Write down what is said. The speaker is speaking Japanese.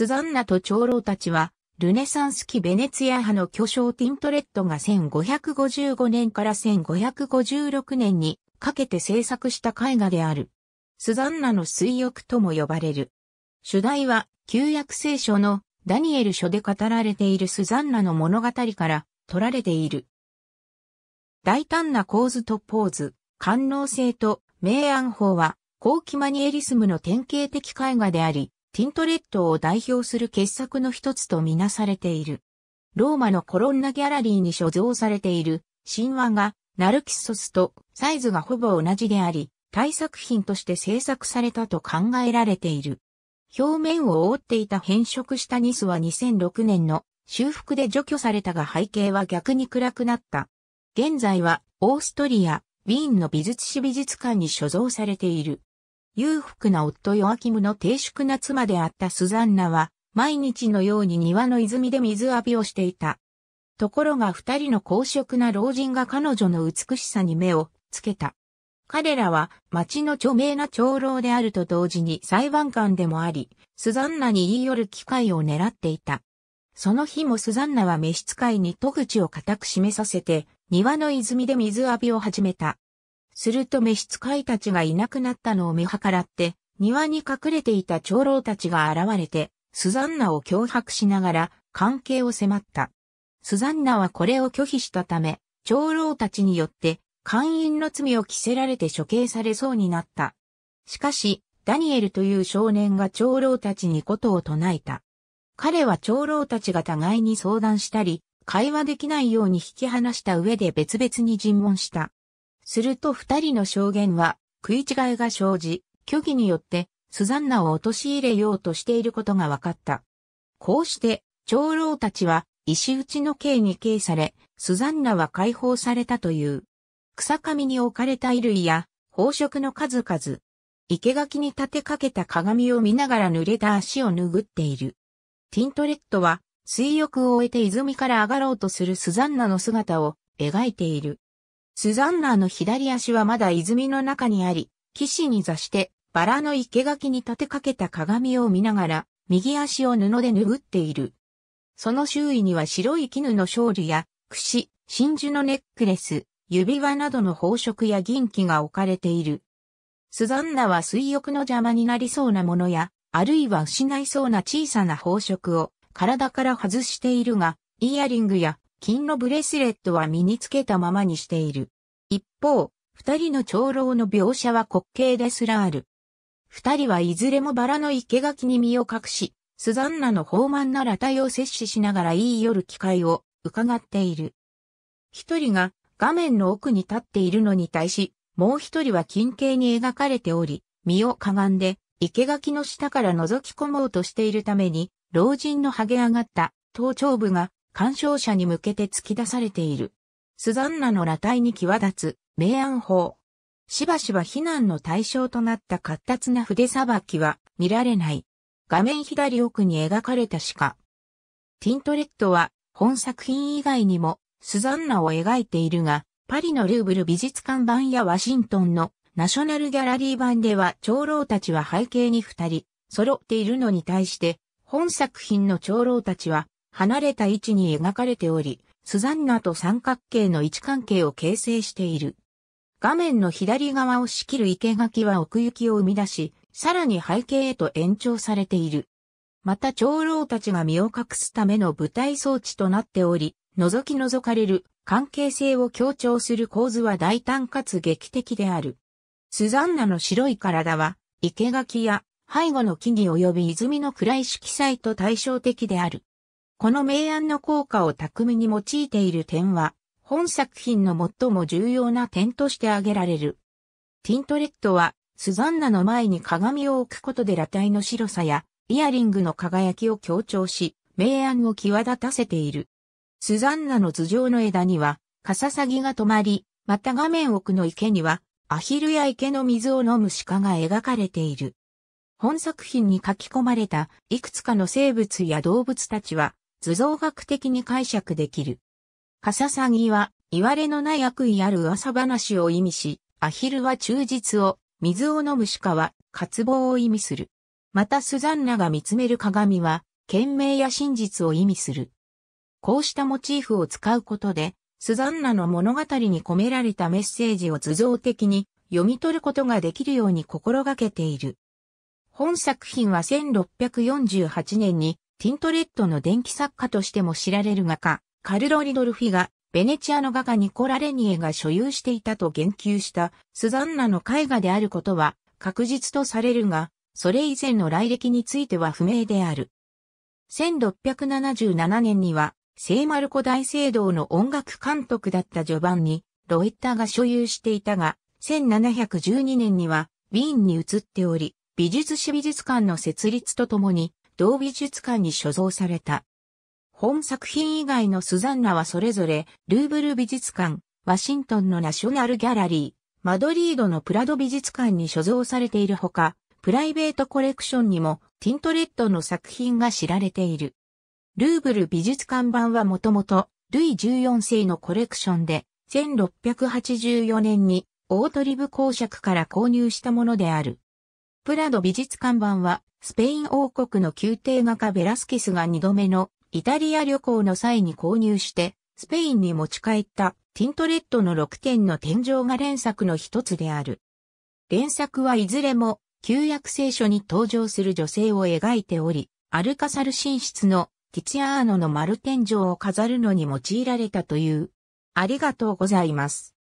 スザンナと長老たちは、ルネサンス期ベネツィア派の巨匠ティントレットが1555年から1556年にかけて制作した絵画である。スザンナの水浴とも呼ばれる。主題は旧約聖書のダニエル書で語られているスザンナの物語から取られている。大胆な構図とポーズ、官能性と明暗法は後期マニエリスムの典型的絵画であり、ティントレットを代表する傑作の一つとみなされている。ローマのコロンナギャラリーに所蔵されている神話がナルキッソスとサイズがほぼ同じであり、大作品として制作されたと考えられている。表面を覆っていた変色したニスは2006年の修復で除去されたが背景は逆に暗くなった。現在はオーストリア、ウィーンの美術史美術館に所蔵されている。裕福な夫ヨアキムの低粛な妻であったスザンナは、毎日のように庭の泉で水浴びをしていた。ところが二人の公職な老人が彼女の美しさに目をつけた。彼らは町の著名な長老であると同時に裁判官でもあり、スザンナに言い寄る機会を狙っていた。その日もスザンナは召使いに戸口を固く締めさせて、庭の泉で水浴びを始めた。すると召使いたちがいなくなったのを見計らって、庭に隠れていた長老たちが現れて、スザンナを脅迫しながら関係を迫った。スザンナはこれを拒否したため、長老たちによって官員の罪を着せられて処刑されそうになった。しかし、ダニエルという少年が長老たちにことを唱えた。彼は長老たちが互いに相談したり、会話できないように引き離した上で別々に尋問した。すると二人の証言は食い違いが生じ、虚偽によってスザンナを陥れようとしていることが分かった。こうして長老たちは石打ちの刑に刑され、スザンナは解放されたという。草上に置かれた衣類や宝飾の数々、生垣に立てかけた鏡を見ながら濡れた足を拭っている。ティントレットは水浴を終えて泉から上がろうとするスザンナの姿を描いている。スザンナーの左足はまだ泉の中にあり、岸に座して、バラの生垣に立てかけた鏡を見ながら、右足を布で拭っている。その周囲には白い絹のショールや、櫛、真珠のネックレス、指輪などの宝飾や銀器が置かれている。スザンナは水浴の邪魔になりそうなものや、あるいは失いそうな小さな宝飾を体から外しているが、イヤリングや金のブレスレットは身につけたままにしている。一方、二人の長老の描写は滑稽ですらある。二人はいずれもバラの生垣に身を隠し、スザンナの豊満な裸体を摂取しながら言い寄る機会を伺っている。一人が画面の奥に立っているのに対し、もう一人は近景に描かれており、身をかがんで、生垣の下から覗き込もうとしているために、老人の剥げ上がった頭頂部が鑑賞者に向けて突き出されている。スザンナの裸体に際立つ、明暗法。しばしば非難の対象となった活達な筆さばきは見られない。画面左奥に描かれた鹿。ティントレットは本作品以外にもスザンナを描いているが、パリのルーブル美術館版やワシントンのナショナルギャラリー版では長老たちは背景に二人揃っているのに対して、本作品の長老たちは離れた位置に描かれており、スザンナと三角形の位置関係を形成している。画面の左側を仕切る生垣は奥行きを生み出し、さらに背景へと延長されている。また長老たちが身を隠すための舞台装置となっており、覗き覗かれる関係性を強調する構図は大胆かつ劇的である。スザンナの白い体は、生垣や背後の木々及び泉の暗い色彩と対照的である。この明暗の効果を巧みに用いている点は、本作品の最も重要な点として挙げられる。ティントレットは、スザンナの前に鏡を置くことで裸体の白さや、イヤリングの輝きを強調し、明暗を際立たせている。スザンナの頭上の枝には、カササギが止まり、また画面奥の池には、アヒルや池の水を飲む鹿が描かれている。本作品に書き込まれたいくつかの生物や動物たちは図像学的に解釈できる。カササギは、いわれのない悪意ある噂話を意味し、アヒルは忠実を、水を飲む鹿は、渇望を意味する。またスザンナが見つめる鏡は、賢明や真実を意味する。こうしたモチーフを使うことで、スザンナの物語に込められたメッセージを図像的に読み取ることができるように心がけている。本作品は1648年にティントレットの電気作家としても知られる画家、カルロ・リドルフィが、ベネチアの画家ニコラ・レニエが所有していたと言及したスザンナの絵画であることは確実とされるが、それ以前の来歴については不明である。1677年には、聖マルコ大聖堂の音楽監督だったジョバンに、ロエッタが所有していたが、1712年には、ウィーンに移っており、美術史美術館の設立とともに、同美術館に所蔵された。本作品以外のスザンナはそれぞれ、ルーブル美術館、ワシントンのナショナルギャラリー、マドリードのプラド美術館に所蔵されているほか、プライベートコレクションにもティントレッドの作品が知られている。ルーブル美術館版はもともと、ルイ14世のコレクションで、1684年にオートリブ公爵から購入したものである。プラド美術館版はスペイン王国の宮廷画家ベラスケスが2度目のイタリア旅行の際に購入して、スペインに持ち帰ったティントレットの6点の天井が連作の一つである。連作はいずれも旧約聖書に登場する女性を描いており、アルカサル寝室のティチアーノの丸天井を飾るのに用いられたという。ありがとうございます。